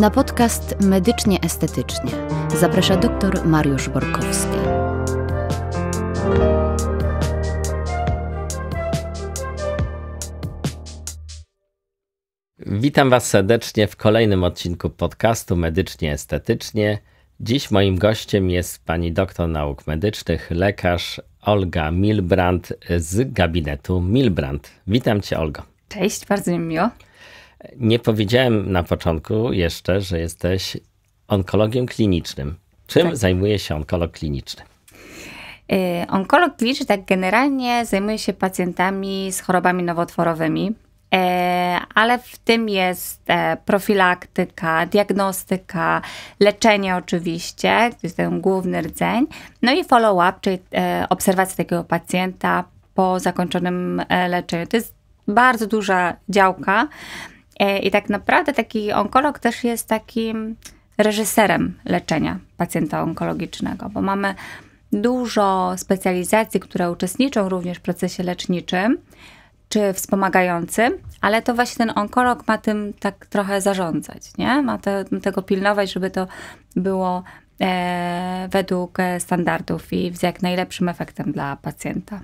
Na podcast Medycznie Estetycznie zaprasza dr Mariusz Borkowski. Witam Was serdecznie w kolejnym odcinku podcastu Medycznie Estetycznie. Dziś moim gościem jest pani doktor nauk medycznych, lekarz Olga Milbrand z gabinetu Milbrand. Witam Cię, Olga. Cześć, bardzo mi miło. Nie powiedziałem na początku jeszcze, że jesteś onkologiem klinicznym. Czym tak. zajmuje się onkolog kliniczny? E, onkolog kliniczny tak generalnie zajmuje się pacjentami z chorobami nowotworowymi, e, ale w tym jest e, profilaktyka, diagnostyka, leczenie oczywiście, to jest ten główny rdzeń, no i follow-up, czyli obserwacja takiego pacjenta po zakończonym leczeniu. To jest bardzo duża działka, E, I tak naprawdę taki onkolog też jest takim reżyserem leczenia pacjenta onkologicznego, bo mamy dużo specjalizacji, które uczestniczą również w procesie leczniczym czy wspomagającym, ale to właśnie ten onkolog ma tym tak trochę zarządzać, nie? Ma te, tego pilnować, żeby to było e, według standardów i z jak najlepszym efektem dla pacjenta.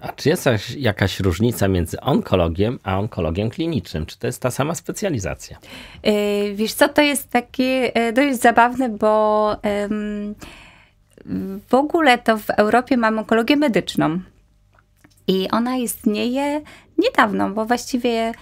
A czy jest jakaś różnica między onkologiem a onkologiem klinicznym? Czy to jest ta sama specjalizacja? E, wiesz co, to jest takie dość zabawne, bo w ogóle to w Europie mamy onkologię medyczną. I ona istnieje niedawno, bo właściwie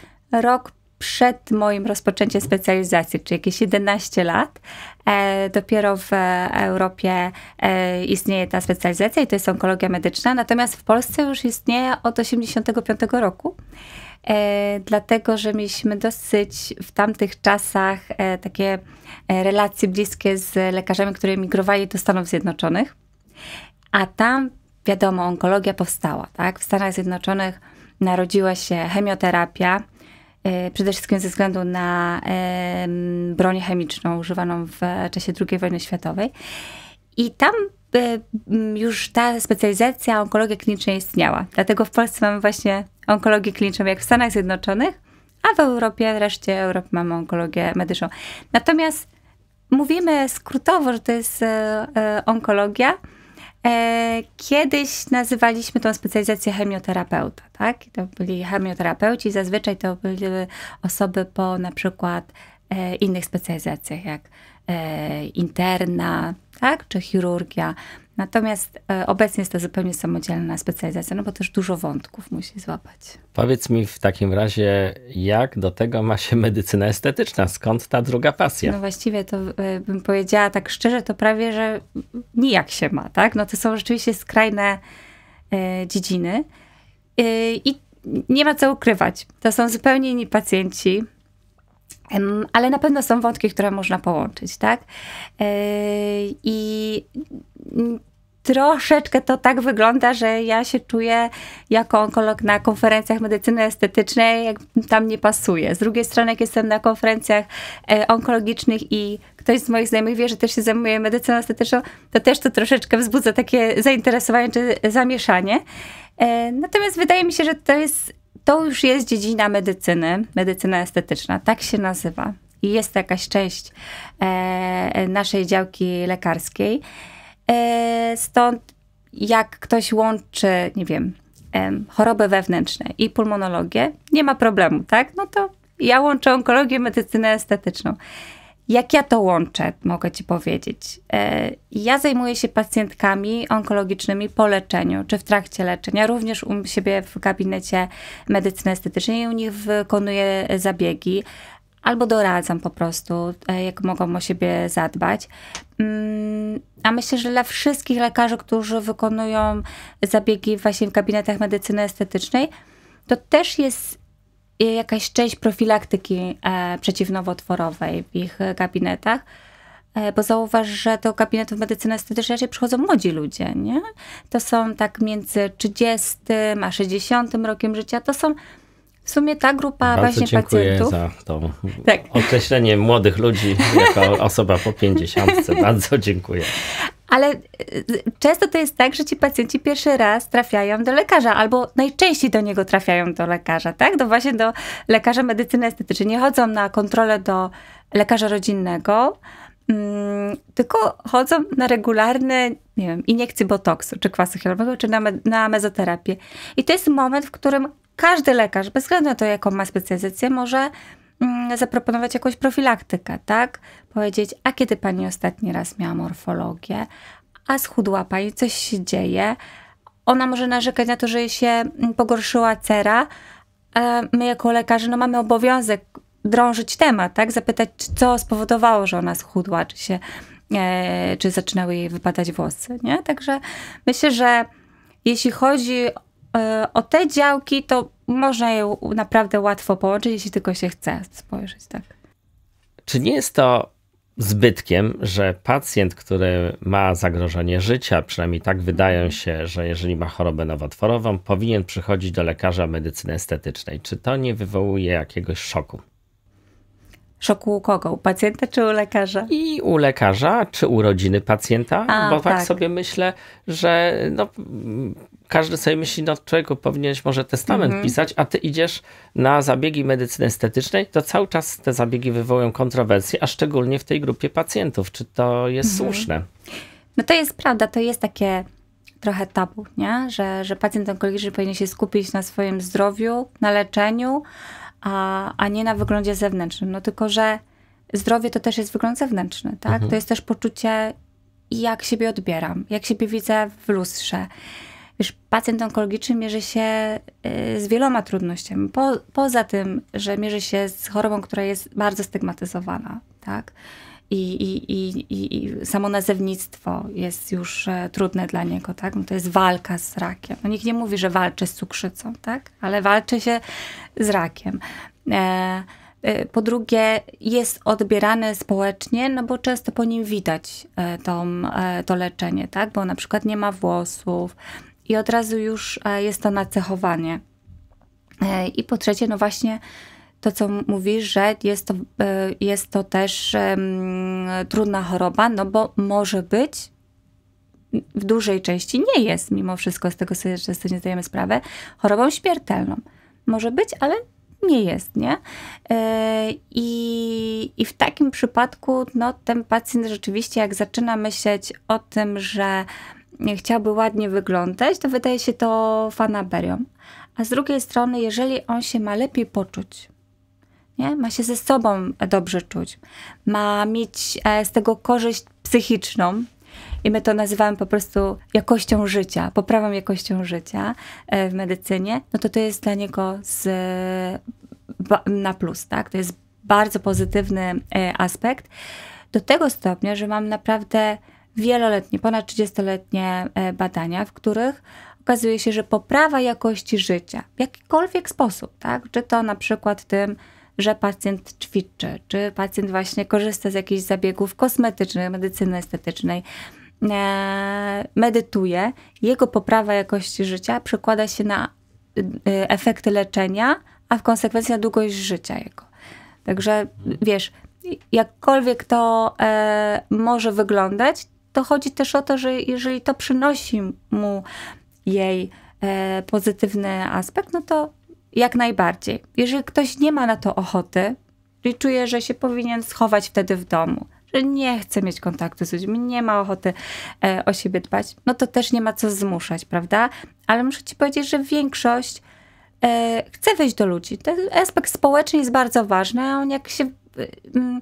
rok przed moim rozpoczęciem specjalizacji, czyli jakieś 11 lat. E, dopiero w Europie e, istnieje ta specjalizacja i to jest onkologia medyczna, natomiast w Polsce już istnieje od 85 roku. E, dlatego, że mieliśmy dosyć w tamtych czasach e, takie e, relacje bliskie z lekarzami, którzy emigrowali do Stanów Zjednoczonych, a tam, wiadomo, onkologia powstała. Tak? W Stanach Zjednoczonych narodziła się chemioterapia, E, przede wszystkim ze względu na broń chemiczną używaną w e, czasie II wojny światowej. I tam e, już ta specjalizacja onkologia kliniczna istniała. Dlatego w Polsce mamy właśnie onkologię kliniczną jak w Stanach Zjednoczonych, a w Europie, w reszcie Europy mamy onkologię medyczną. Natomiast mówimy skrótowo, że to jest onkologia, E, kiedyś nazywaliśmy tą specjalizację chemioterapeuta, tak? To byli chemioterapeuci, zazwyczaj to były osoby po na przykład e, innych specjalizacjach, jak e, interna, tak? Czy chirurgia. Natomiast e, obecnie jest to zupełnie samodzielna specjalizacja, no bo też dużo wątków musi złapać. Powiedz mi w takim razie, jak do tego ma się medycyna estetyczna? Skąd ta druga pasja? No właściwie to e, bym powiedziała tak szczerze, to prawie, że nijak się ma, tak? No to są rzeczywiście skrajne e, dziedziny i nie ma co ukrywać. To są zupełnie inni pacjenci, ale na pewno są wątki, które można połączyć, tak? I troszeczkę to tak wygląda, że ja się czuję jako onkolog na konferencjach medycyny estetycznej, jak tam nie pasuje. Z drugiej strony, jak jestem na konferencjach e, onkologicznych i ktoś z moich znajomych wie, że też się zajmuje medycyną estetyczną, to też to troszeczkę wzbudza takie zainteresowanie czy zamieszanie. E, natomiast wydaje mi się, że to jest, to już jest dziedzina medycyny, medycyna estetyczna, tak się nazywa. I jest to jakaś część e, naszej działki lekarskiej. E, stąd jak ktoś łączy, nie wiem, choroby wewnętrzne i pulmonologię, nie ma problemu, tak? No to ja łączę onkologię, medycynę estetyczną. Jak ja to łączę, mogę Ci powiedzieć. E, ja zajmuję się pacjentkami onkologicznymi po leczeniu czy w trakcie leczenia, również u siebie w gabinecie medycyny estetycznej. U nich wykonuję zabiegi albo doradzam po prostu, e, jak mogą o siebie zadbać. Mm, a myślę, że dla wszystkich lekarzy, którzy wykonują zabiegi właśnie w gabinetach medycyny estetycznej, to też jest jakaś część profilaktyki e, przeciwnowotworowej w ich gabinetach e, bo zauważ, że do gabinetów medycyny estetycznej raczej przychodzą młodzi ludzie, nie? To są tak między 30 a 60 rokiem życia, to są w sumie ta grupa Bardzo właśnie dziękuję pacjentów. za to tak. określenie młodych ludzi jako osoba po 50. Bardzo dziękuję. Ale y, często to jest tak, że ci pacjenci pierwszy raz trafiają do lekarza, albo najczęściej do niego trafiają do lekarza, tak? Do właśnie do lekarza medycyny estetycznej. Nie chodzą na kontrolę do lekarza rodzinnego, mm, tylko chodzą na regularne, nie wiem, iniekcje botoksu, czy kwasu hialuronowego, czy na, me na mezoterapię. I to jest moment, w którym każdy lekarz, bez względu na to, jaką ma specjalizację, może mm, zaproponować jakąś profilaktykę, tak? Powiedzieć, a kiedy pani ostatni raz miała morfologię, a schudła pani, coś się dzieje. Ona może narzekać na to, że jej się mm, pogorszyła cera. E, my jako lekarze no, mamy obowiązek drążyć temat, tak? Zapytać, co spowodowało, że ona schudła, czy się e, czy zaczynały jej wypadać włosy. Nie? Także myślę, że jeśli chodzi E, o te działki, to można je naprawdę łatwo połączyć, jeśli tylko się chce spojrzeć, tak. Czy nie jest to zbytkiem, że pacjent, który ma zagrożenie życia, przynajmniej tak wydają się, że jeżeli ma chorobę nowotworową, powinien przychodzić do lekarza medycyny estetycznej. Czy to nie wywołuje jakiegoś szoku? Szoku u kogo? U pacjenta czy u lekarza? I u lekarza, czy u rodziny pacjenta, A, bo tak, tak, sobie myślę, że no, każdy sobie myśli, no czego powinieneś może testament mhm. pisać, a ty idziesz na zabiegi medycyny estetycznej, to cały czas te zabiegi wywołują kontrowersje, a szczególnie w tej grupie pacjentów. Czy to jest mhm. słuszne? No to jest prawda, to jest takie trochę tabu, nie? Że, że pacjent onkologiczny powinien się skupić na swoim zdrowiu, na leczeniu, a, a nie na wyglądzie zewnętrznym. No tylko, że zdrowie to też jest wygląd zewnętrzny, tak? Mhm. To jest też poczucie, jak siebie odbieram, jak siebie widzę w lustrze Wiesz, pacjent onkologiczny mierzy się y, z wieloma trudnościami. Po, poza tym, że mierzy się z chorobą, która jest bardzo stygmatyzowana, tak? I, i, i, i samo nazewnictwo jest już e, trudne dla niego, tak? No to jest walka z rakiem. No nikt nie mówi, że walczy z cukrzycą, tak? Ale walczy się z rakiem. E, e po drugie, jest odbierany społecznie, no bo często po nim widać e, tą, to leczenie, tak? Bo na przykład nie ma włosów, i od razu już e, jest to nacechowanie. E, I po trzecie, no właśnie to, co mówisz, że jest to, e, jest to też trudna choroba, no bo może być, w dużej części nie jest, mimo wszystko, z tego sobie tego nie zdajemy sprawę, chorobą śmiertelną. Może być, ale nie jest, nie? I, I w takim przypadku, no, ten pacjent rzeczywiście, jak zaczyna myśleć o tym, że chciałby ładnie wyglądać, to wydaje się to fanaberią. A z drugiej strony, jeżeli on się ma lepiej poczuć, nie? ma się ze sobą dobrze czuć, ma mieć e, z tego korzyść psychiczną, i my to nazywamy po prostu jakością życia, poprawą jakością życia e, w medycynie, no to to jest dla niego z, na plus, tak? To jest bardzo pozytywny e, aspekt, do tego stopnia, że mam naprawdę wieloletnie, ponad 30-letnie e, badania, w których okazuje się, że poprawa jakości życia w jakikolwiek sposób, tak? czy to na przykład tym, że pacjent ćwiczy, czy pacjent właśnie korzysta z jakichś zabiegów kosmetycznych, medycyny estetycznej, e, medytuje, jego poprawa jakości życia przekłada się na e, efekty leczenia, a w konsekwencji na długość życia jego. Także wiesz, jakkolwiek to może wyglądać, to chodzi też o to, że jeżeli to przynosi mu jej e, pozytywny aspekt, no to jak najbardziej. Jeżeli ktoś nie ma na to ochoty i czuje, że się powinien schować wtedy w domu, że nie chce mieć kontaktu z ludźmi, nie ma ochoty e, o siebie dbać, no to też nie ma co zmuszać, prawda? Ale muszę ci powiedzieć, że większość e, chce wejść do ludzi. Ten aspekt społeczny jest bardzo ważny, a on jak się e, mm,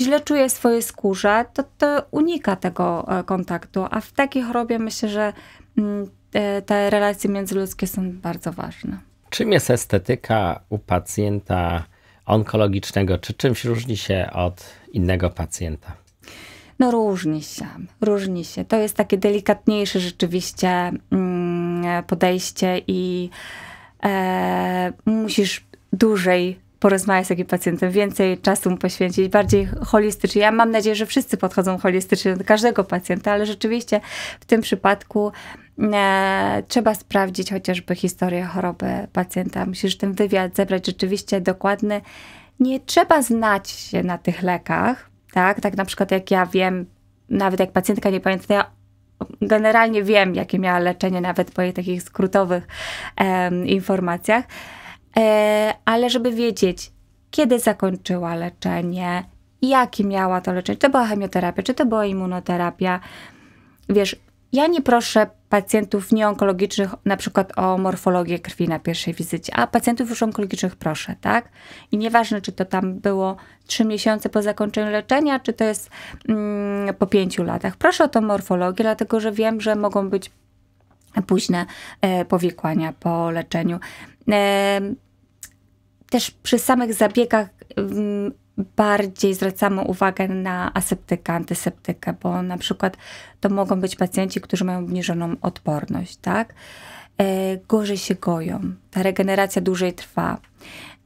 źle czuje swoje skórze, to, to unika tego e, kontaktu, a w takiej chorobie myślę, że mm, e, te relacje międzyludzkie są bardzo ważne. Czym jest estetyka u pacjenta onkologicznego? Czy czymś różni się od innego pacjenta? No różni się, różni się. To jest takie delikatniejsze rzeczywiście mm, podejście i e, musisz dłużej porozmawiać z takim pacjentem, więcej czasu mu poświęcić, bardziej holistycznie. Ja mam nadzieję, że wszyscy podchodzą holistycznie do każdego pacjenta, ale rzeczywiście w tym przypadku e, trzeba sprawdzić chociażby historię choroby pacjenta. Musisz ten wywiad zebrać rzeczywiście dokładny. Nie trzeba znać się na tych lekach, tak? Tak na przykład jak ja wiem, nawet jak pacjentka nie pamięta, to ja generalnie wiem, jakie miała leczenie, nawet po jej takich skrótowych informacjach. E, ale żeby wiedzieć, kiedy zakończyła leczenie, jakie miała to leczenie, czy to była chemioterapia, czy to była immunoterapia. Wiesz, ja nie proszę pacjentów nieonkologicznych na przykład o morfologię krwi na pierwszej wizycie, a pacjentów już onkologicznych proszę, tak? I nieważne, czy to tam było 3 miesiące po zakończeniu leczenia, czy to jest mm, po 5 latach. Proszę o tą morfologię, dlatego że wiem, że mogą być późne e, powikłania po leczeniu. E, też przy samych zabiegach mm, bardziej zwracamy uwagę na aseptykę, antyseptykę, bo na przykład to mogą być pacjenci, którzy mają obniżoną odporność, tak? E, gorzej się goją. Ta regeneracja dłużej trwa.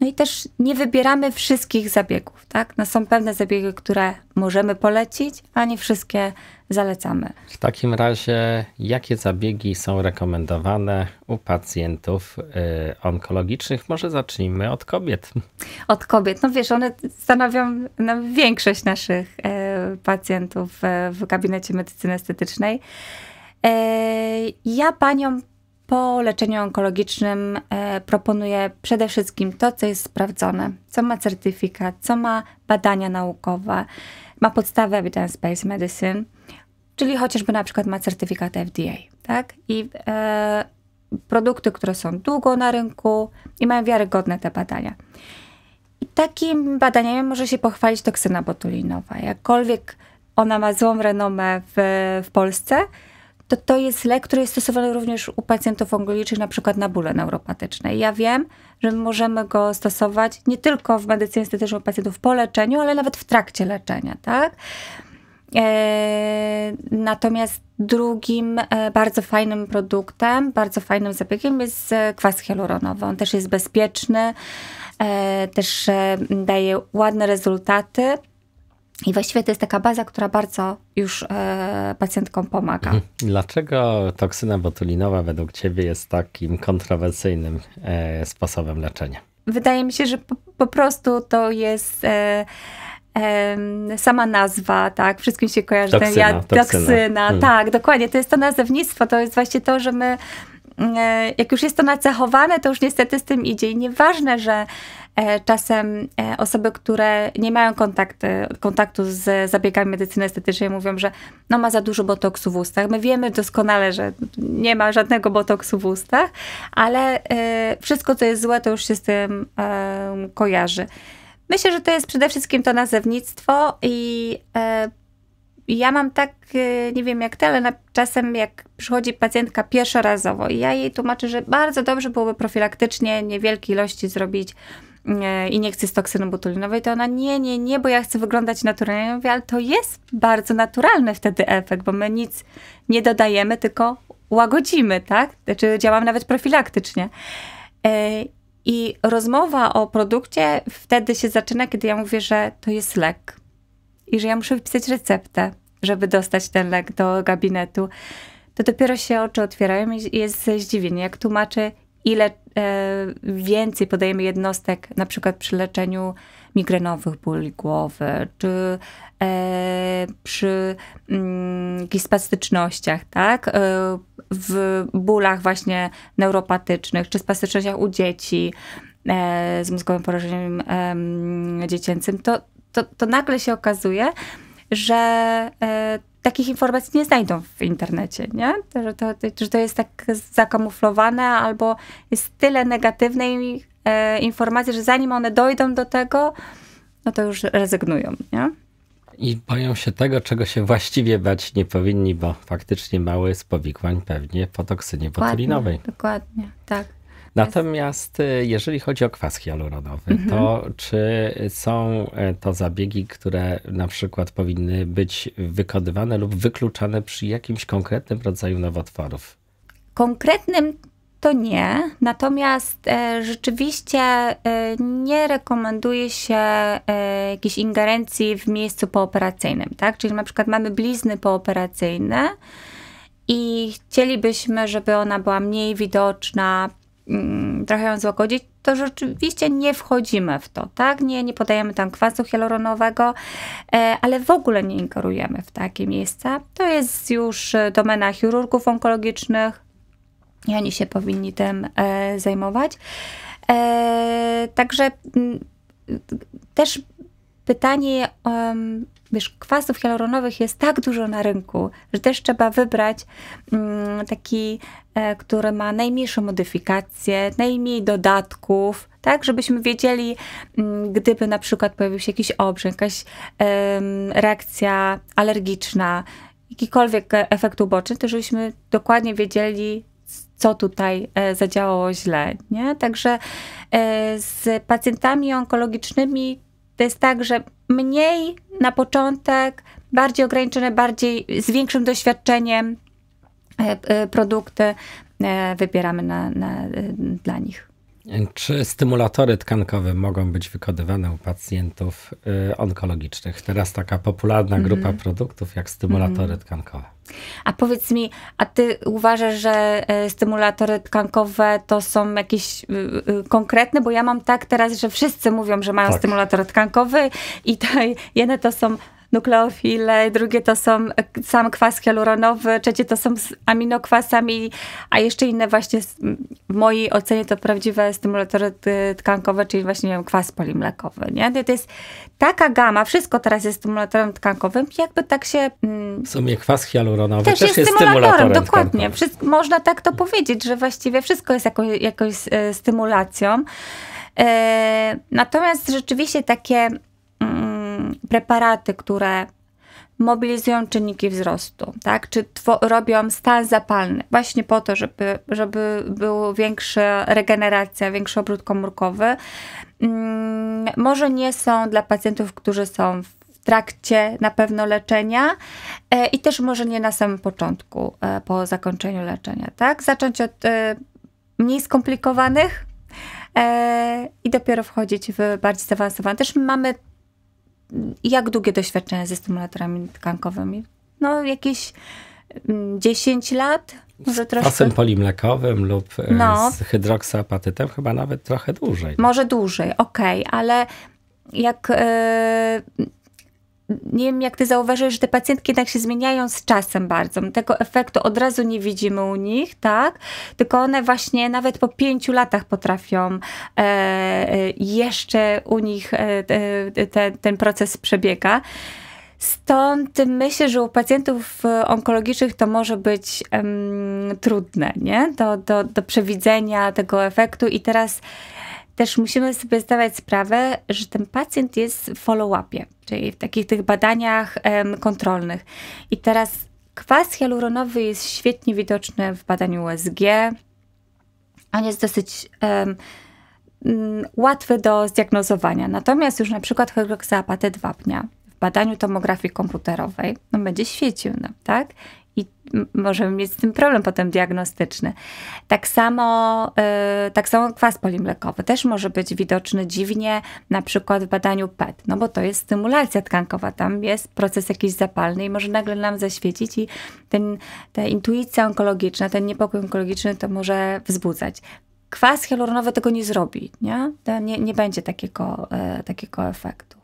No i też nie wybieramy wszystkich zabiegów, tak? No są pewne zabiegi, które możemy polecić, a nie wszystkie zalecamy. W takim razie, jakie zabiegi są rekomendowane u pacjentów y, onkologicznych? Może zacznijmy od kobiet. Od kobiet. No wiesz, one stanowią no, większość naszych e, pacjentów e, w gabinecie medycyny estetycznej. Ja panią po leczeniu onkologicznym e, proponuję przede wszystkim to, co jest sprawdzone, co ma certyfikat, co ma badania naukowe, ma podstawę evidence-based medicine, czyli chociażby na przykład ma certyfikat FDA, tak? I e, produkty, które są długo na rynku i mają wiarygodne te badania. I takim badaniem może się pochwalić toksyna botulinowa. Jakkolwiek ona ma złą renomę w, w Polsce, to to jest lek, który jest stosowany również u pacjentów onkologicznych, na przykład na bóle neuropatyczne. ja wiem, że możemy go stosować nie tylko w medycynie estetycznej u pacjentów po leczeniu, ale nawet w trakcie leczenia, tak? E, natomiast drugim e, bardzo fajnym produktem, bardzo fajnym zabiegiem jest e, kwas hialuronowy. On też jest bezpieczny, też daje ładne rezultaty. I właściwie to jest taka baza, która bardzo już e, pacjentkom pomaga. Mhm. Dlaczego toksyna botulinowa według Ciebie jest takim kontrowersyjnym e, sposobem leczenia? Wydaje mi się, że po, po prostu to jest. E, e sama nazwa, tak, wszystkim się kojarzy toksyna, ten toksyna, toksyna. Mhm. tak, dokładnie, to jest to nazewnictwo, to jest właśnie to, że my E, jak już jest to nacechowane, to już niestety z tym idzie. I nieważne, że e, czasem e, osoby, które nie mają kontaktu z zabiegami medycyny estetycznej mówią, że no ma za dużo botoksu w ustach. My wiemy doskonale, że nie ma żadnego botoksu w ustach, ale wszystko, co jest złe, to już się z tym kojarzy. Myślę, że to jest przede wszystkim to nazewnictwo i ja mam tak, y, nie wiem jak ty, ale czasem jak przychodzi pacjentka pierwszorazowo i ja jej tłumaczę, że bardzo dobrze byłoby profilaktycznie niewielkie ilości zrobić y, i nie chcę z toksyny butulinowej, to ona nie, nie, nie, bo ja chcę wyglądać naturalnie. Ja mówię, ale to jest bardzo naturalny wtedy efekt, bo my nic nie dodajemy, tylko łagodzimy, tak? Znaczy działam nawet profilaktycznie. Y, I rozmowa o produkcie wtedy się zaczyna, kiedy ja mówię, że to jest lek, i że ja muszę wypisać receptę, żeby dostać ten lek do gabinetu, to dopiero się oczy otwierają i jest zdziwienie. Jak tłumaczę, ile e, więcej podajemy jednostek, na przykład przy leczeniu migrenowych bóli głowy, czy e, przy jakichś mm, spastycznościach, tak? E, w bólach właśnie neuropatycznych, czy spastycznościach u dzieci z mózgowym porażeniem dziecięcym, to to, to nagle się okazuje, że e, takich informacji nie znajdą w internecie, nie? Że to, że to jest tak zakamuflowane albo jest tyle negatywnej e, informacji, że zanim one dojdą do tego, no to już rezygnują, nie? I boją się tego, czego się właściwie bać nie powinni, bo faktycznie mały jest powikłań pewnie po toksynie botulinowej. Dokładnie, dokładnie tak. Natomiast y, jeżeli chodzi o kwas hialuronowy, mhm. to czy są e, to zabiegi, które na przykład powinny być wykonywane lub wykluczane przy jakimś konkretnym rodzaju nowotworów? Konkretnym to nie, natomiast e, rzeczywiście e, nie rekomenduje się jakiejś ingerencji w miejscu pooperacyjnym, tak? Czyli na przykład mamy blizny pooperacyjne i chcielibyśmy, żeby ona była mniej widoczna Mm, trochę ją złagodzić, to rzeczywiście nie wchodzimy w to, tak? Nie, nie podajemy tam kwasu hialuronowego, e, ale w ogóle nie ingerujemy w takie miejsca. To jest już e, domena chirurgów onkologicznych i oni się powinni tym e, zajmować. Także mm, też pytanie, wiesz, kwasów hialuronowych jest tak dużo na rynku, że też trzeba wybrać mm, taki E, który ma najmniejsze modyfikacje, najmniej dodatków, tak, żebyśmy wiedzieli, mm, gdyby na przykład pojawił się jakiś obrzęk, jakaś reakcja alergiczna, jakikolwiek e, efekt uboczny, to żebyśmy dokładnie wiedzieli, co tutaj e, zadziałało źle. Nie? Także z pacjentami onkologicznymi to jest tak, że mniej na początek, bardziej ograniczone, bardziej z większym doświadczeniem, E, e, produkty e, wybieramy na, na, dla nich. Czy stymulatory tkankowe mogą być wykonywane u pacjentów onkologicznych? Teraz taka popularna mhm. grupa mm. produktów jak stymulatory mm. tkankowe. A powiedz mi, a ty uważasz, że stymulatory tkankowe to są jakieś konkretne? Bo ja mam tak teraz, że wszyscy mówią, że mają tak. stymulator tkankowy i to, jedne to są nukleofile, drugie to są e, sam kwas hialuronowy, trzecie to są z aminokwasami, a jeszcze inne właśnie w mojej ocenie to prawdziwe stymulatory tkankowe, czyli właśnie wiem, kwas polimlekowy. Nie? To jest taka gama, wszystko teraz jest stymulatorem tkankowym, jakby tak się... Mm, w sumie kwas hialuronowy też, też jest, jest stymulatorem, stymulatorem Dokładnie, Wszystko, można tak to powiedzieć, że właściwie wszystko jest jako, jakąś e, stymulacją. E, natomiast rzeczywiście takie preparaty, które mobilizują czynniki wzrostu, tak? Czy robią stan zapalny właśnie po to, żeby, żeby był większa regeneracja, większy obrót komórkowy. Mm, może nie są dla pacjentów, którzy są w trakcie na pewno leczenia e, i też może nie na samym początku, e, po zakończeniu leczenia, tak? Zacząć od e, mniej skomplikowanych e, i dopiero wchodzić w bardziej zaawansowane. Też mamy jak długie doświadczenie ze stymulatorami tkankowymi? No jakieś 10 mm, lat, może troszkę. Pasem polimlekowym lub e, no. z hydroksyapatytem chyba nawet trochę dłużej. Może dłużej, okej, okay, ale jak... Yy, nie wiem, jak ty zauważyłeś, że te pacjentki jednak się zmieniają z czasem bardzo. Tego efektu od razu nie widzimy u nich, tak? Tylko one właśnie nawet po pięciu latach potrafią e, e jeszcze u nich e, e, e, te, ten proces przebiega. Stąd myślę, że u pacjentów onkologicznych to może być um, trudne nie? Do, do, do przewidzenia tego efektu. I teraz też musimy sobie zdawać sprawę, że ten pacjent jest w follow-upie, czyli w takich tych badaniach em, kontrolnych. I teraz kwas hialuronowy jest świetnie widoczny w badaniu USG. On jest dosyć em, mm, łatwy do zdiagnozowania. Natomiast już na przykład hydroksyapatę dwapnia w badaniu tomografii komputerowej no, będzie świecił, no, tak? możemy mieć z tym problem potem diagnostyczny. Tak samo, y, tak samo kwas polimlekowy też może być widoczny dziwnie, na przykład w badaniu PET, no bo to jest stymulacja tkankowa, tam jest proces jakiś zapalny i może nagle nam zaświecić i ten, ta intuicja onkologiczna, ten niepokój onkologiczny to może wzbudzać. Kwas hialuronowy tego nie zrobi, nie? To nie, nie będzie takiego, y, takiego efektu.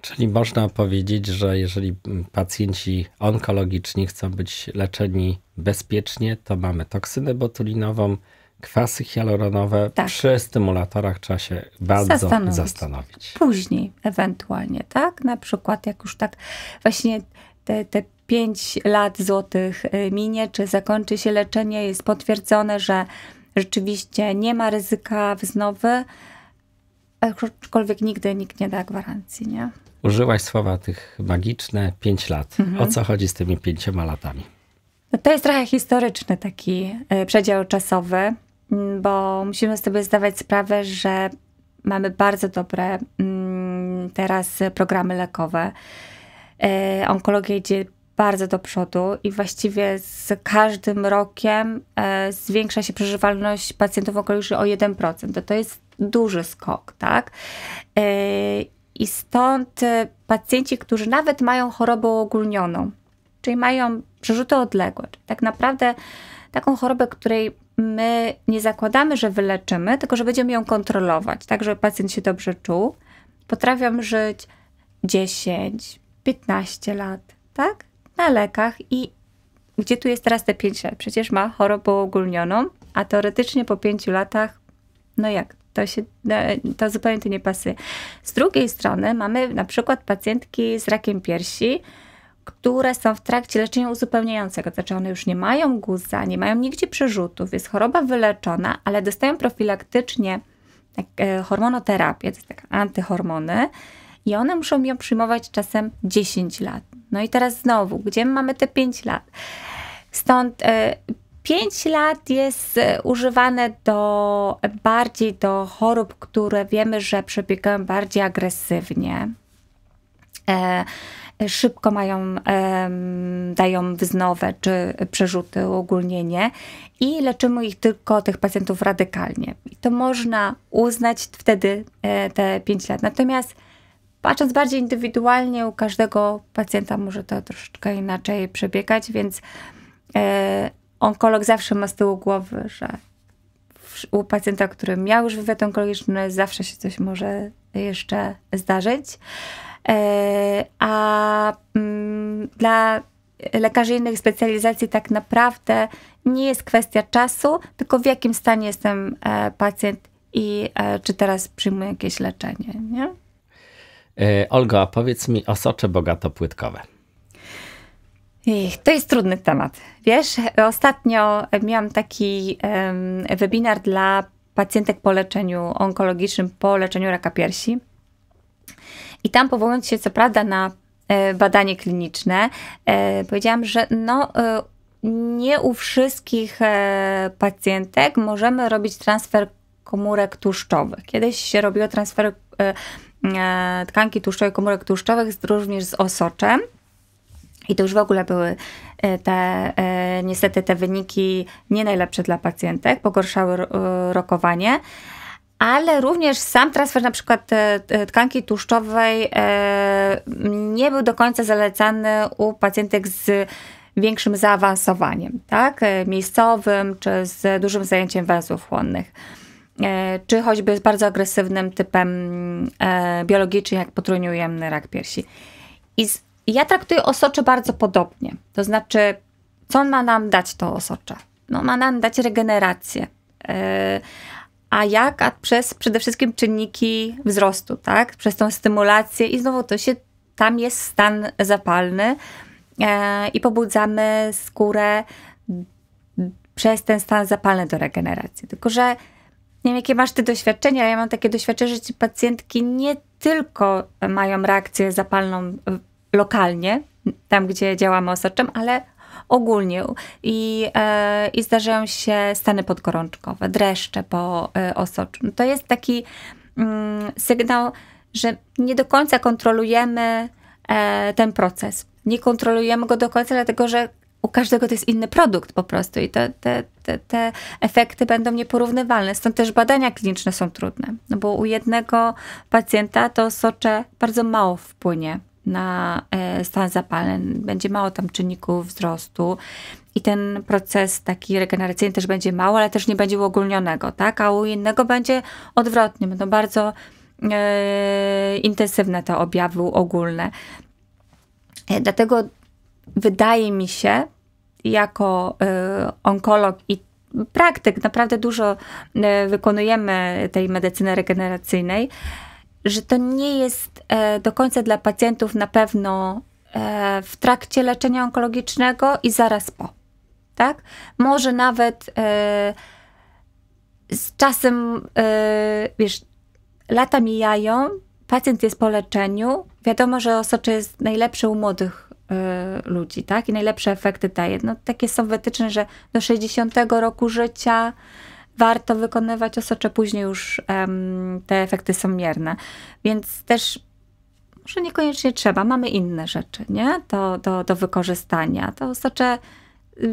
Czyli można powiedzieć, że jeżeli pacjenci onkologiczni chcą być leczeni bezpiecznie, to mamy toksynę botulinową, kwasy hialuronowe tak. przy stymulatorach trzeba się bardzo zastanowić. zastanowić. Później ewentualnie, tak? Na przykład jak już tak właśnie te, te 5 lat złotych y, minie, czy zakończy się leczenie, jest potwierdzone, że rzeczywiście nie ma ryzyka wznowy, aczkolwiek nigdy nikt nie da gwarancji, nie? Użyłaś słowa tych magiczne 5 lat. Mhm. O co chodzi z tymi pięcioma latami? No to jest trochę historyczny taki e, przedział czasowy, mm, bo musimy sobie zdawać sprawę, że mamy bardzo dobre mm, teraz programy lekowe. E, onkologia idzie bardzo do przodu i właściwie z każdym rokiem e, zwiększa się przeżywalność pacjentów onkologicznych o 1%. To, to jest duży skok, tak? I stąd e, pacjenci, którzy nawet mają chorobę ogólnioną, czyli mają przerzuty odległe, tak naprawdę taką chorobę, której my nie zakładamy, że wyleczymy, tylko że będziemy ją kontrolować, tak żeby pacjent się dobrze czuł, potrafią żyć 10, 15 lat, tak? Na lekach i gdzie tu jest teraz te 5 lat? Przecież ma chorobę ogólnioną, a teoretycznie po 5 latach, no jak? To, się, e, to zupełnie tu nie pasuje. Z drugiej strony mamy na przykład pacjentki z rakiem piersi, które są w trakcie leczenia uzupełniającego, to znaczy one już nie mają guza, nie mają nigdzie przerzutów, jest choroba wyleczona, ale dostają profilaktycznie e, hormonoterapię, to jest tak, antyhormony, i one muszą ją przyjmować czasem 10 lat. No i teraz znowu, gdzie mamy te 5 lat? Stąd e, 5 lat jest e, używane do, bardziej do chorób, które wiemy, że przebiegają bardziej agresywnie. E, e szybko mają, e, dają wznowę czy przerzuty, uogólnienie i leczymy ich tylko, tych pacjentów radykalnie. I to można uznać wtedy e, te 5 lat. Natomiast patrząc bardziej indywidualnie, u każdego pacjenta może to troszeczkę inaczej przebiegać, więc e, onkolog zawsze ma z tyłu głowy, że u pacjenta, który miał już wywiad onkologiczny, zawsze się coś może jeszcze zdarzyć. E, a mm, dla lekarzy innych specjalizacji tak naprawdę nie jest kwestia czasu, tylko w jakim stanie jestem e, pacjent i e, czy teraz przyjmuję jakieś leczenie. Nie? Olga, powiedz mi o socze bogato płytkowe. To jest trudny temat. Wiesz, ostatnio miałam taki um, webinar dla pacjentek po leczeniu onkologicznym, po leczeniu raka piersi. I tam powołując się co prawda na e, badanie kliniczne, e, powiedziałam, że no, e, nie u wszystkich e, pacjentek możemy robić transfer komórek tłuszczowych. Kiedyś się robiło transfer e, e, tkanki tłuszczowej, komórek tłuszczowych również z osoczem. I to już w ogóle były e, te, e, niestety te wyniki nie najlepsze dla pacjentek, pogorszały e, rokowanie, ale również sam transfer na przykład tkanki tłuszczowej nie był do końca zalecany u pacjentek z większym zaawansowaniem, tak, miejscowym czy z dużym zajęciem węzłów chłonnych czy choćby z bardzo agresywnym typem biologicznym, jak potrójniujemny rak piersi. I z ja traktuję osocze bardzo podobnie. To znaczy, co ma nam dać to osocze? No, ma nam dać regenerację. E, a jak? A przez przede wszystkim czynniki wzrostu, tak? Przez tą stymulację i znowu to się, tam jest stan zapalny e, i pobudzamy skórę przez ten stan zapalny do regeneracji. Tylko, że nie wiem, jakie masz ty doświadczenia, ale ja mam takie doświadczenie, że ci pacjentki nie tylko mają reakcję zapalną lokalnie, tam gdzie działamy osoczem, ale ogólnie i, e, i zdarzają się stany podgorączkowe, dreszcze po e, osoczu. No to jest taki mm, sygnał, że nie do końca kontrolujemy e, ten proces. Nie kontrolujemy go do końca, dlatego że u każdego to jest inny produkt po prostu i te, te, te, te, efekty będą nieporównywalne. Stąd też badania kliniczne są trudne, no bo u jednego pacjenta to osocze bardzo mało wpłynie na e, stan zapalny. Będzie mało tam czynników wzrostu i ten proces taki regeneracyjny też będzie mało, ale też nie będzie uogólnionego, tak? A u innego będzie odwrotnie, będą bardzo e, intensywne te objawy ogólne. E, dlatego wydaje mi się, jako onkolog i praktyk, naprawdę dużo wykonujemy tej medycyny regeneracyjnej, że to nie jest e, do końca dla pacjentów na pewno e, w trakcie leczenia onkologicznego i zaraz po. Tak? Może nawet e, z czasem, wiesz, lata mijają, pacjent jest po leczeniu, wiadomo, że osocze jest najlepsze u młodych ludzi, tak? I najlepsze efekty daje. No, takie są wytyczne, że do 60 roku życia warto wykonywać osocze, później już um, te efekty są mierne. Więc też może niekoniecznie trzeba, mamy inne rzeczy nie? Do, do, do wykorzystania. To osocze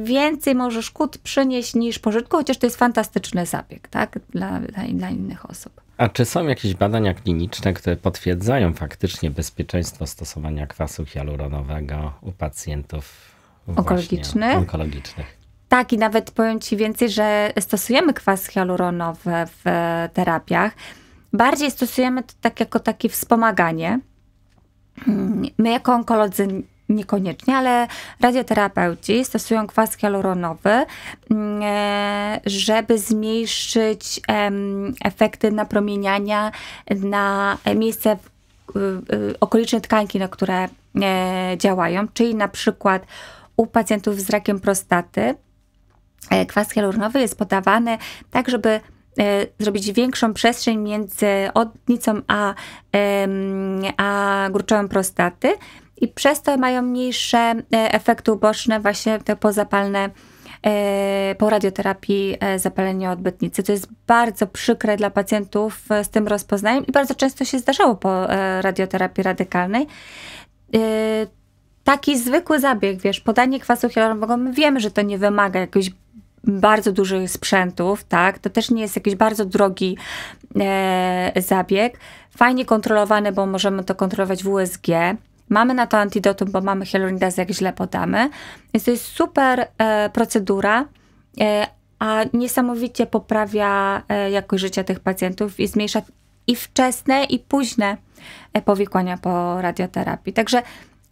więcej może szkód przynieść niż pożytku, chociaż to jest fantastyczny zabieg tak? dla, dla, dla innych osób. A czy są jakieś badania kliniczne, które potwierdzają faktycznie bezpieczeństwo stosowania kwasu hialuronowego u pacjentów onkologicznych? onkologicznych? Tak, i nawet powiem Ci więcej, że stosujemy kwas hialuronowy w terapiach. Bardziej stosujemy to tak jako takie wspomaganie. My jako onkolodzy niekoniecznie, ale radioterapeuci stosują kwas hialuronowy, mm, żeby zmniejszyć efekty napromieniania na miejsce okoliczne tkanki, na które e, działają, czyli na przykład u pacjentów z rakiem prostaty E, kwas hialuronowy jest podawany tak, żeby e, zrobić większą przestrzeń między odnicą a, a gruczołem prostaty i przez to mają mniejsze e, efekty uboczne, właśnie te pozapalne po radioterapii zapalenia odbytnicy. To jest bardzo przykre dla pacjentów z tym rozpoznaniem i bardzo często się zdarzało po radioterapii radykalnej. Taki zwykły zabieg, wiesz, podanie kwasu hialuronowego, my wiemy, że to nie wymaga jakiejś bardzo dużych sprzętów, tak? To też nie jest jakiś bardzo drogi e, zabieg. Fajnie kontrolowany, bo możemy to kontrolować w USG. Mamy na to antidotum, bo mamy hialuronidazę, jak źle podamy. Więc to jest super e, procedura, e, a niesamowicie poprawia e, jakość życia tych pacjentów i zmniejsza i wczesne, i późne e, powikłania po radioterapii. Także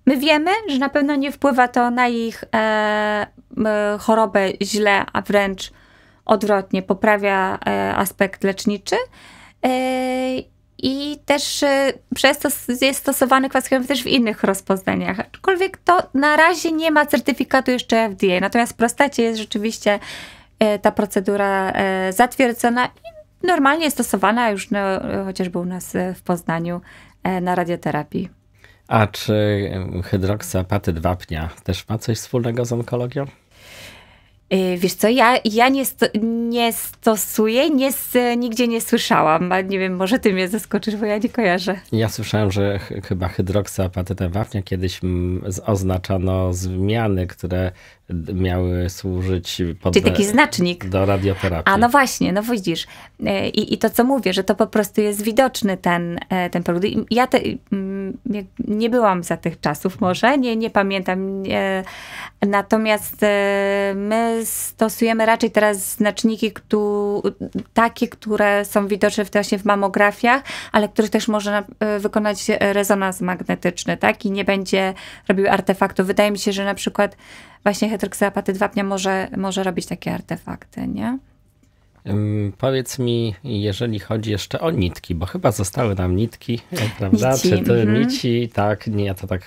My wiemy, że na pewno nie wpływa to na ich e, e, chorobę źle, a wręcz odwrotnie, poprawia e, aspekt leczniczy. E, I też e, przez to jest stosowany kwas chemiowy też w innych rozpoznaniach. Aczkolwiek to na razie nie ma certyfikatu jeszcze FDA. Natomiast w prostacie jest rzeczywiście e, ta procedura zatwierdzona i normalnie stosowana już no, chociażby u nas w Poznaniu na radioterapii. A czy hydroksyapatyt wapnia też ma coś wspólnego z onkologią? Y, wiesz co, ja, ja nie, sto, nie stosuję, nie, nigdzie nie słyszałam. Nie wiem, może ty mnie zaskoczysz, bo ja nie kojarzę. Ja słyszałem, że ch chyba hydroksyapatytem wapnia kiedyś oznaczano zmiany, które miały służyć pod... Czyli taki znacznik. Do radioterapii. A no właśnie, no widzisz. E, I, I to, co mówię, że to po prostu jest widoczny ten, e, ten produkt. Ja te, mm, nie byłam za tych czasów może, nie, nie pamiętam. Natomiast e, my stosujemy raczej teraz znaczniki, któ, takie, które są widoczne właśnie w mamografiach, ale których też można wykonać rezonans magnetyczny, tak? I nie będzie robił artefaktu. Wydaje mi się, że na przykład właśnie dwa wapnia może, może robić takie artefakty, nie? Powiedz mi, jeżeli chodzi jeszcze o nitki, bo chyba zostały nam nitki, prawda? Nici. Czy to mhm. nici, tak, nie, ja to tak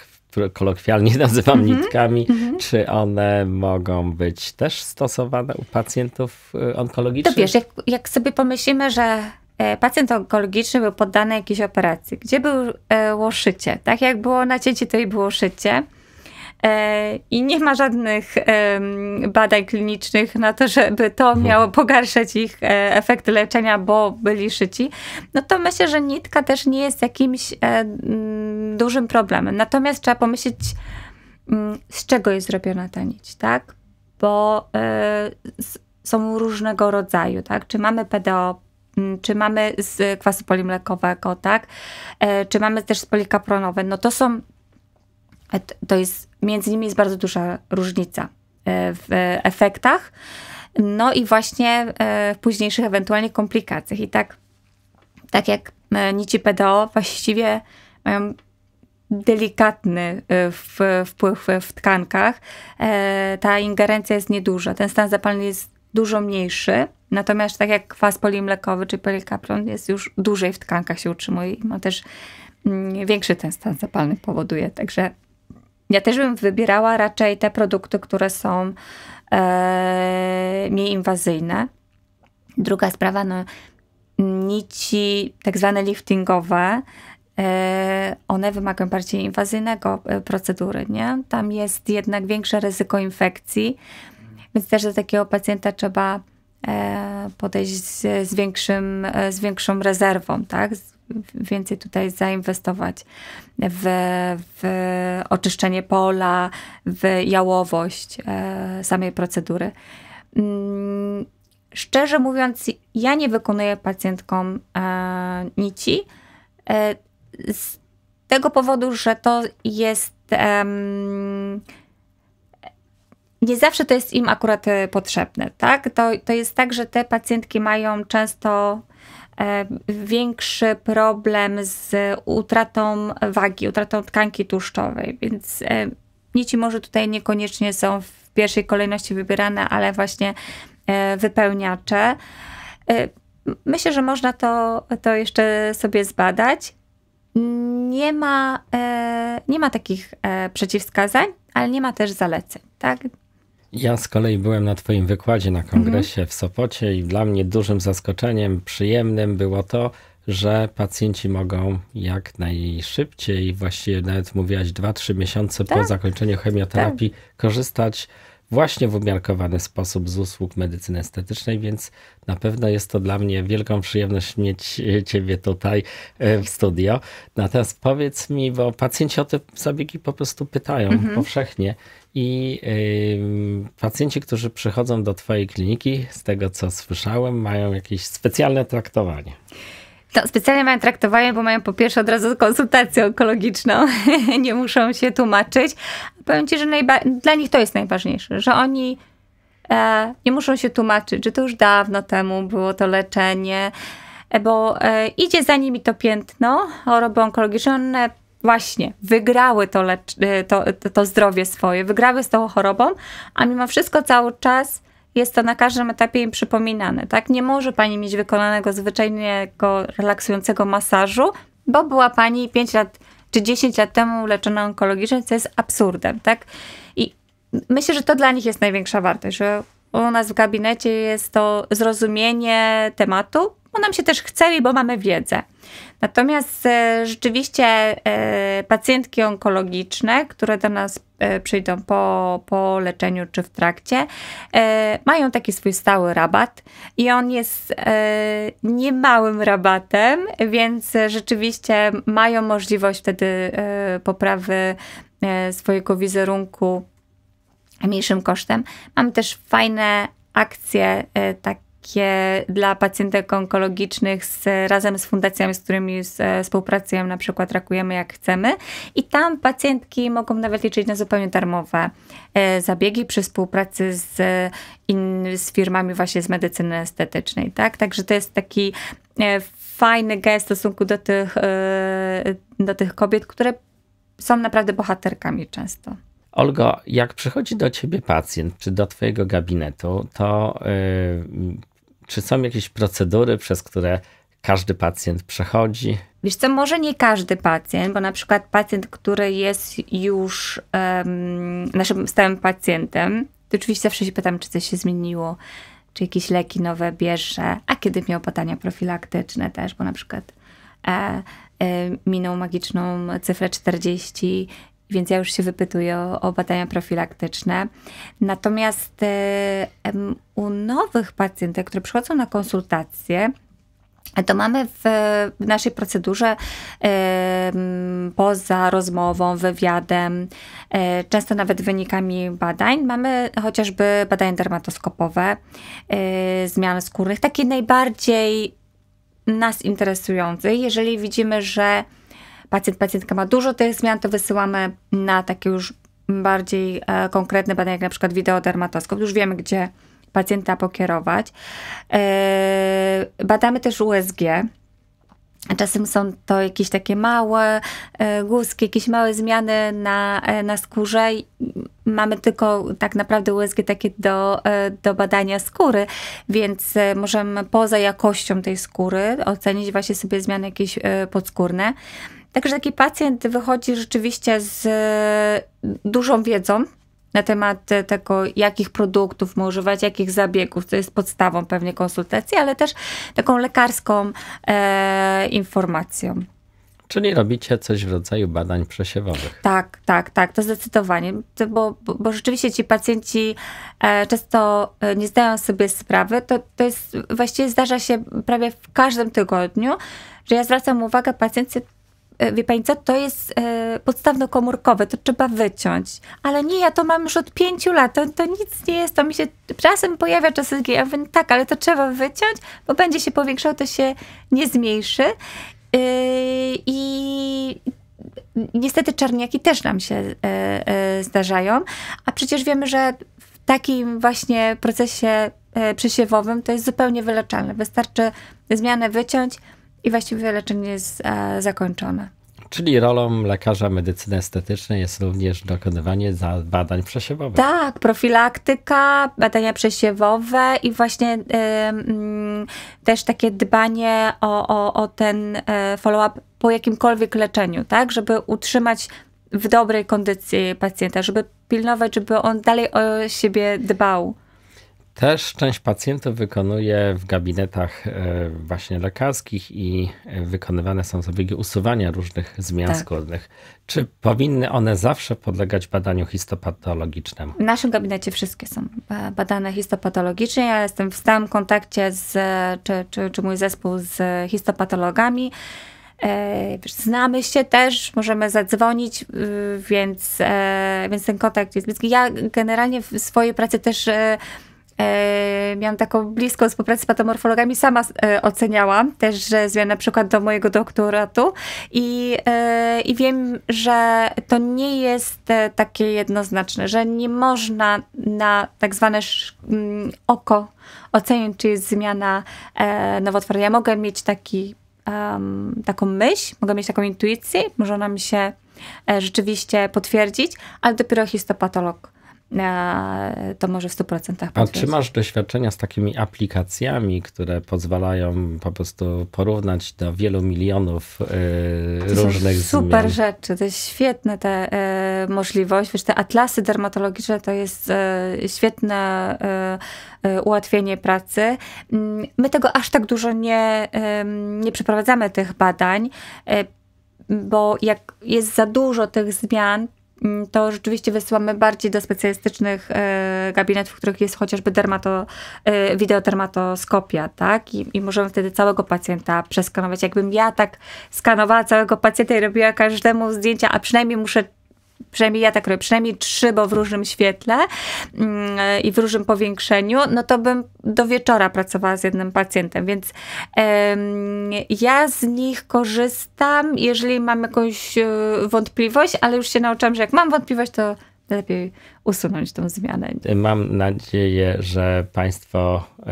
kolokwialnie nazywam mhm, nitkami, mhm. czy one mogą być też stosowane u pacjentów y, onkologicznych? To wiesz, jak, jak sobie pomyślimy, że e, pacjent onkologiczny był poddany jakiejś operacji, gdzie było e, szycie, tak jak było nacięcie, to i było szycie, E, I nie ma żadnych badań klinicznych na to, żeby to mhm. miało pogarszać ich e, efekty leczenia, bo byli szyci. No to myślę, że nitka też nie jest jakimś e, mm, dużym problemem. Natomiast trzeba pomyśleć, mm, z czego jest zrobiona ta nić, tak? Bo są różnego rodzaju, tak? Czy mamy PDO, mm, czy mamy z kwasu polimlekowego, tak? Czy mamy też z polikapronowe. No to są E, to jest, między nimi jest bardzo duża różnica e, w efektach, no i właśnie e, w późniejszych ewentualnie komplikacjach. I tak, tak jak nici PDO właściwie mają delikatny wpływ w tkankach, ta ingerencja jest nieduża, ten stan zapalny jest dużo mniejszy, natomiast tak jak kwas polimlekowy czy polikapron jest już dłużej w tkankach się utrzymuje i ma też mm, większy ten stan zapalny powoduje, także ja też bym wybierała raczej te produkty, które są e, mniej inwazyjne. Druga sprawa, no, nici tak zwane liftingowe, e, one wymagają bardziej inwazyjnego e, procedury, nie? Tam jest jednak większe ryzyko infekcji, więc też do takiego pacjenta trzeba e, podejść z, z, większym, z większą rezerwą, tak? Z więcej tutaj zainwestować w, w oczyszczenie pola, w jałowość e, samej procedury. Mm, szczerze mówiąc, ja nie wykonuję pacjentkom e, nici e, z tego powodu, że to jest nie zawsze to jest im akurat potrzebne, tak? To, to jest tak, że te pacjentki mają często E, większy problem z utratą wagi, utratą tkanki tłuszczowej, więc nici e, może tutaj niekoniecznie są w pierwszej kolejności wybierane, ale właśnie e, wypełniacze. Myślę, że można to, to jeszcze sobie zbadać. Nie ma, nie ma takich przeciwwskazań, ale nie ma też zaleceń. Tak? Ja z kolei byłem na Twoim wykładzie na kongresie w Sopocie i dla mnie dużym zaskoczeniem, przyjemnym było to, że pacjenci mogą jak najszybciej, właściwie nawet mówiłaś 2-3 miesiące tak. po zakończeniu chemioterapii, tak. korzystać właśnie w umiarkowany sposób z usług medycyny estetycznej, więc na pewno jest to dla mnie wielką przyjemność mieć e, Ciebie tutaj e, w studio. Natomiast powiedz mi, bo pacjenci o te zabiegi po prostu pytają mhm. powszechnie, i yy, pacjenci, którzy przychodzą do Twojej kliniki, z tego co słyszałem, mają jakieś specjalne traktowanie. No, specjalnie mają traktowanie, bo mają po pierwsze od razu konsultację onkologiczną, nie muszą się tłumaczyć. Powiem Ci, że dla nich to jest najważniejsze, że oni e, nie muszą się tłumaczyć, że to już dawno temu było to leczenie, e, bo e, idzie za nimi to piętno choroby onkologiczne, one właśnie wygrały to, lecz, e, to, to zdrowie swoje, wygrały z tą chorobą, a mimo wszystko cały czas jest to na każdym etapie im przypominane. Tak? Nie może pani mieć wykonanego zwyczajnego, relaksującego masażu, bo była pani 5 lat czy 10 lat temu leczona onkologicznie, co jest absurdem. Tak? I myślę, że to dla nich jest największa wartość, że u nas w gabinecie jest to zrozumienie tematu, bo nam się też chce i bo mamy wiedzę. Natomiast e, rzeczywiście e, pacjentki onkologiczne, które do nas e, przyjdą po, po leczeniu czy w trakcie, mają taki swój stały rabat i on jest niemałym rabatem, więc rzeczywiście mają możliwość wtedy poprawy swojego wizerunku mniejszym kosztem. Mamy też fajne akcje, tak takie dla pacjentek onkologicznych z, razem z fundacjami, z którymi e, współpracujemy, na przykład rakujemy jak chcemy. I tam pacjentki mogą nawet liczyć na zupełnie darmowe e, zabiegi przy współpracy z, in, z firmami właśnie z medycyny estetycznej. Tak? Także to jest taki e, fajny gest w stosunku do tych, do tych kobiet, które są naprawdę bohaterkami często. Olgo, jak przychodzi do ciebie pacjent, czy do twojego gabinetu, to y, czy są jakieś procedury, przez które każdy pacjent przechodzi? Wiesz co, może nie każdy pacjent, bo na przykład pacjent, który jest już um, naszym stałym pacjentem, to oczywiście zawsze się pytam, czy coś się zmieniło, czy jakieś leki nowe bierze, a kiedy miał badania profilaktyczne też, bo na przykład e, e, minął magiczną cyfrę 40 więc ja już się wypytuję o, o badania profilaktyczne. Natomiast e, u nowych pacjentek, które przychodzą na konsultacje, to mamy w, w naszej procedurze y, poza rozmową, wywiadem, y, często nawet wynikami badań, mamy chociażby badania dermatoskopowe, y, e, zmian skórnych, takie najbardziej nas interesujące, Jeżeli widzimy, że pacjent, pacjentka ma dużo tych zmian, to wysyłamy na takie już bardziej e, konkretne badania, jak na przykład wideodermatoskop. Już wiemy, gdzie pacjenta pokierować. E, badamy też USG. Czasem są to jakieś takie małe e, guzki, jakieś małe zmiany na, na skórze. Mamy tylko tak naprawdę USG takie do, do badania skóry, więc możemy poza jakością tej skóry ocenić właśnie sobie zmiany jakieś podskórne. Także taki pacjent wychodzi rzeczywiście z e, dużą wiedzą na temat tego, jakich produktów mu używać, jakich zabiegów, To jest podstawą pewnie konsultacji, ale też taką lekarską e, informacją. Czyli robicie coś w rodzaju badań przesiewowych. Tak, tak, tak, to zdecydowanie, bo, bo, bo rzeczywiście ci pacjenci e, często e, nie zdają sobie sprawy. To, to jest, właściwie zdarza się prawie w każdym tygodniu, że ja zwracam uwagę pacjencie, E, wie pani co, to jest e, podstawno komórkowe, to trzeba wyciąć. Ale nie, ja to mam już od pięciu lat, to, to nic nie jest, to mi się czasem pojawia, czasem ja mówię, no tak, ale to trzeba wyciąć, bo będzie się powiększało, to się nie zmniejszy. E, I niestety czarniaki też nam się zdarzają, a przecież wiemy, że w takim właśnie procesie przesiewowym to jest zupełnie wyleczalne. Wystarczy zmianę wyciąć, i właściwie leczenie jest e, zakończone. Czyli rolą lekarza medycyny estetycznej jest również dokonywanie badań przesiewowych. Tak, profilaktyka, badania przesiewowe i właśnie y, y, też takie dbanie o, o, o ten e, follow-up po jakimkolwiek leczeniu, tak, żeby utrzymać w dobrej kondycji pacjenta, żeby pilnować, żeby on dalej o siebie dbał. Też część pacjentów wykonuje w gabinetach e, właśnie lekarskich i e, wykonywane są zabiegi usuwania różnych zmian tak. skórnych. Czy powinny one zawsze podlegać badaniu histopatologicznemu? W naszym gabinecie wszystkie są e, badane histopatologicznie. Ja jestem w stałym kontakcie z, czy, czy, czy mój zespół z histopatologami. Znamy się też, możemy zadzwonić, więc, więc ten kontakt jest bliski. Ja generalnie w swojej pracy też E, miałam taką bliską współpracę z patomorfologami, sama e, oceniałam też, że zmiana na przykład do mojego doktoratu i, e, i wiem, że to nie jest takie jednoznaczne, że nie można na tak zwane mm, oko ocenić, czy jest zmiana nowotworu. Ja mogę mieć taki, taką myśl, mogę mieć taką intuicję, może ona mi się rzeczywiście potwierdzić, ale dopiero histopatolog to może w 100% A czy masz doświadczenia z takimi aplikacjami, które pozwalają po prostu porównać do wielu milionów yy, to różnych super rzeczy, to jest świetne te yy, możliwość. Wiesz, te atlasy dermatologiczne to jest yy, świetne yy, ułatwienie pracy. Mm, my tego aż tak dużo nie, nie przeprowadzamy tych badań bo jak jest za dużo tych zmian, Mm, to rzeczywiście wysyłamy bardziej do specjalistycznych e, gabinetów, w których jest chociażby dermato, e, wideodermatoskopia, tak? I, I, możemy wtedy całego pacjenta przeskanować. Jakbym ja tak skanowała całego pacjenta i robiła każdemu zdjęcia, a przynajmniej muszę przynajmniej ja tak robię, przynajmniej trzy, bo w różnym świetle yy, i w różnym powiększeniu, no to bym do wieczora pracowała z jednym pacjentem, więc yy, ja z nich korzystam, jeżeli mam jakąś yy, wątpliwość, ale już się nauczyłam, że jak mam wątpliwość, to lepiej usunąć tą zmianę. Mam nadzieję, że Państwo e,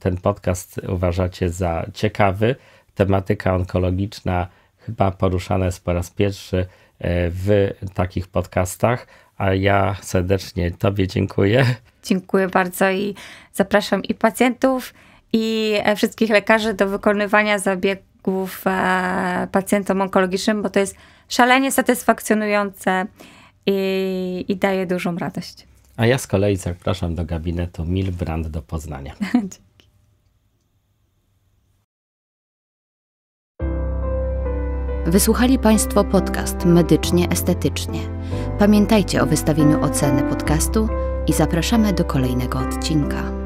ten podcast uważacie za ciekawy. Tematyka onkologiczna chyba poruszana jest po raz pierwszy E, w takich podcastach, a ja serdecznie Tobie dziękuję. Dziękuję bardzo i zapraszam i pacjentów, i e, wszystkich lekarzy do wykonywania zabiegów e, pacjentom onkologicznym, bo to jest szalenie satysfakcjonujące i, i daje dużą radość. A ja z kolei zapraszam do gabinetu Milbrand do Poznania. Wysłuchali Państwo podcast Medycznie Estetycznie. Pamiętajcie o wystawieniu oceny podcastu i zapraszamy do kolejnego odcinka.